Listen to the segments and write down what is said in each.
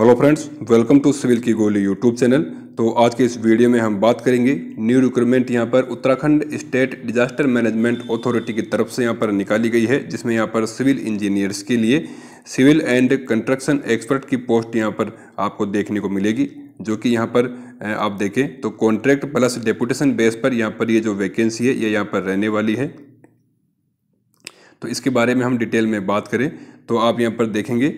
hello friends welcome to civil की गोली YouTube channel तो आज के इस वीडियो में हम बात करेंगे न्यू रिक्रूटमेंट यहाँ पर Uttarakhand state disaster management authority की तरफ से यहाँ पर निकाली गई है जिसमें यहाँ पर सिविल इंजीनियर्स के लिए सिविल एंड कंस्ट्रक्शन एक्सपर्ट की पोस्ट यहाँ पर आपको देखने को मिलेगी जो कि यहाँ पर आप देखें तो कॉन्ट्रैक्ट प्लस डेपुटेशन बेस पर यहाँ पर ये यह जो वैकेंसी है ये यह यहाँ पर रहने वाली है तो इसके बारे में हम डिटेल में बात करें तो आप यहाँ पर देखेंगे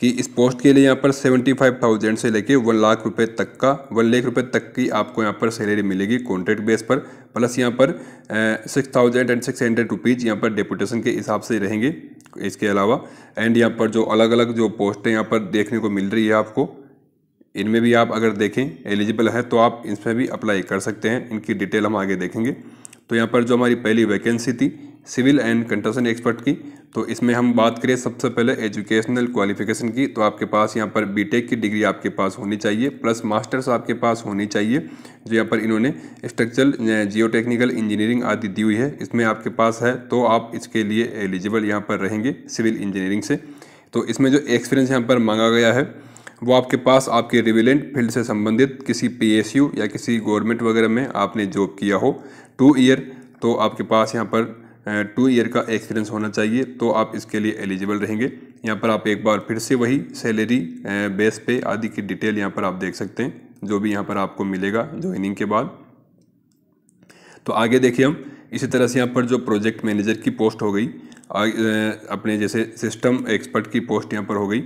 कि इस पोस्ट के लिए यहाँ पर सेवेंटी फाइव थाउजेंड से लेके वन लाख रुपए तक का वन लाख रुपए तक की आपको यहाँ पर सैलरी मिलेगी कॉन्ट्रैक्ट बेस पर प्लस यहाँ पर six thousand and six hundred rupees यहाँ पर डेपुटेशन के हिसाब से रहेंगे इसके अलावा एंड यहाँ पर जो अलग अलग जो पोस्टें यहाँ पर देखने को मिल रही है आपको इनमें भी आप अगर देखें एलिजिबल है तो आप इसमें भी अप्लाई कर सकते हैं इनकी डिटेल हम आगे देखेंगे तो यहाँ पर जो हमारी पहली वैकेंसी थी सिविल एंड कंस्ट्रक्शन एक्सपर्ट की तो इसमें हम बात करें सबसे पहले एजुकेशनल क्वालिफिकेशन की तो आपके पास यहाँ पर बीटेक की डिग्री आपके पास होनी चाहिए प्लस मास्टर्स आपके पास होनी चाहिए जो यहाँ पर इन्होंने स्ट्रक्चरल जियो टेक्निकल इंजीनियरिंग आदि दी हुई है इसमें आपके पास है तो आप इसके लिए एलिजिबल यहाँ पर रहेंगे सिविल इंजीनियरिंग से तो इसमें जो एक्सपीरियंस यहाँ पर मांगा गया है वो आपके पास आपके रिविलेंट फील्ड से संबंधित किसी पी या किसी गवर्नमेंट वगैरह में आपने जॉब किया हो टू ईयर तो आपके पास यहाँ पर टू ईयर का एक्सपीरियंस होना चाहिए तो आप इसके लिए एलिजिबल रहेंगे यहाँ पर आप एक बार फिर से वही सैलरी बेस पे आदि की डिटेल यहाँ पर आप देख सकते हैं जो भी यहाँ पर आपको मिलेगा ज्वाइनिंग के बाद तो आगे देखिए हम इसी तरह से यहाँ पर जो प्रोजेक्ट मैनेजर की पोस्ट हो गई अपने जैसे सिस्टम एक्सपर्ट की पोस्ट यहाँ पर हो गई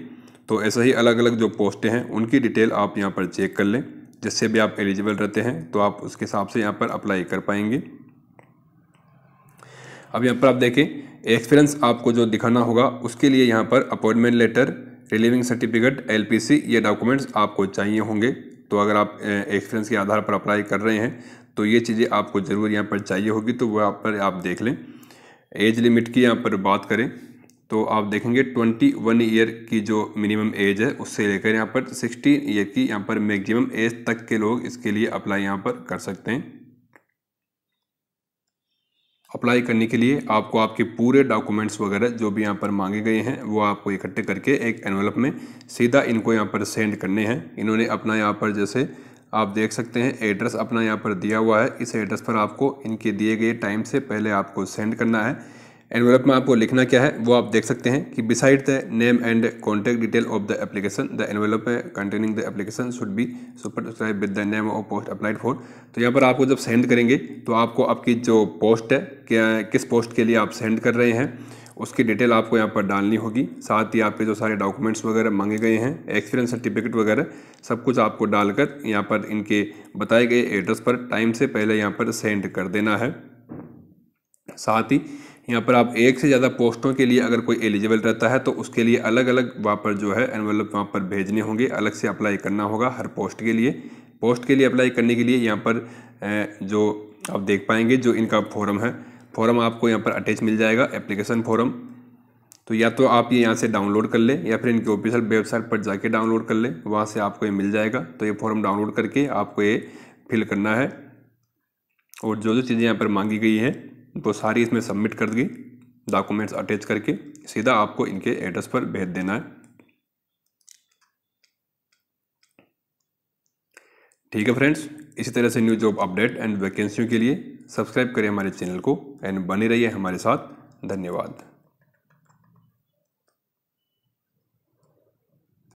तो ऐसा ही अलग अलग जो पोस्टें हैं उनकी डिटेल आप यहाँ पर चेक कर लें जिससे भी आप एलिजिबल रहते हैं तो आप उसके हिसाब से यहाँ पर अप्लाई कर पाएंगे अब यहाँ पर आप देखें एक्सपीरियंस आपको जो दिखाना होगा उसके लिए यहाँ पर appointment letter relieving certificate LPC ये डॉक्यूमेंट्स आपको चाहिए होंगे तो अगर आप एक्सपीरियंस के आधार पर अप्लाई कर रहे हैं तो ये चीज़ें आपको ज़रूर यहाँ पर चाहिए होगी तो वह आप पर आप देख लें एज लिमिट की यहाँ पर बात करें तो आप देखेंगे ट्वेंटी वन ईयर की जो मिनिमम एज है उससे लेकर यहाँ पर सिक्सटीन ईयर की यहाँ पर मैक्सिमम एज तक के लोग इसके लिए अप्लाई यहाँ पर कर सकते हैं अप्लाई करने के लिए आपको आपके पूरे डॉक्यूमेंट्स वगैरह जो भी यहाँ पर मांगे गए हैं वो आपको इकट्ठे करके एक एनवलप में सीधा इनको यहाँ पर सेंड करने हैं इन्होंने अपना यहाँ पर जैसे आप देख सकते हैं एड्रेस अपना यहाँ पर दिया हुआ है इस एड्रेस पर आपको इनके दिए गए टाइम से पहले आपको सेंड करना है एनवेलप में आपको लिखना क्या है वो आप देख सकते हैं कि beside the name and contact detail of the application the envelope containing the application should be superscribed with the name of post applied for तो यहाँ पर आपको जब सेंड करेंगे तो आपको आपकी जो पोस्ट है क्या किस पोस्ट के लिए आप सेंड कर रहे हैं उसकी डिटेल आपको यहाँ पर डालनी होगी साथ ही आपके जो सारे डॉक्यूमेंट्स वगैरह मांगे गए हैं एक्सपीरियंस सर्टिफिकेट वगैरह सब कुछ आपको डालकर यहाँ पर इनके बताए गए एड्रेस पर टाइम से पहले यहाँ पर सेंड कर देना है साथ ही यहाँ पर आप एक से ज़्यादा पोस्टों के लिए अगर कोई एलिजिबल रहता है तो उसके लिए अलग अलग वहाँ पर जो है एनवेलप वहाँ पर भेजने होंगे अलग से अप्लाई करना होगा हर पोस्ट के लिए पोस्ट के लिए अप्लाई करने के लिए यहाँ पर जो आप देख पाएंगे जो इनका फॉरम है फॉर्म आपको यहाँ पर अटैच मिल जाएगा एप्लीकेशन फॉरम तो या तो आप ये यहाँ से डाउनलोड कर लें या फिर इनकी ऑफिशियल वेबसाइट पर जाके डाउनलोड कर लें वहाँ से आपको ये मिल जाएगा तो ये फॉर्म डाउनलोड करके आपको ये फिल करना है और जो जो चीज़ें यहाँ पर मांगी गई हैं वो सारी इसमें सबमिट कर दी डॉक्यूमेंट्स अटैच करके सीधा आपको इनके एड्रेस पर भेज देना है ठीक है फ्रेंड्स इसी तरह से न्यू जॉब अपडेट एंड वैकेंसियों के लिए सब्सक्राइब करें हमारे चैनल को एंड बने रहिए हमारे साथ धन्यवाद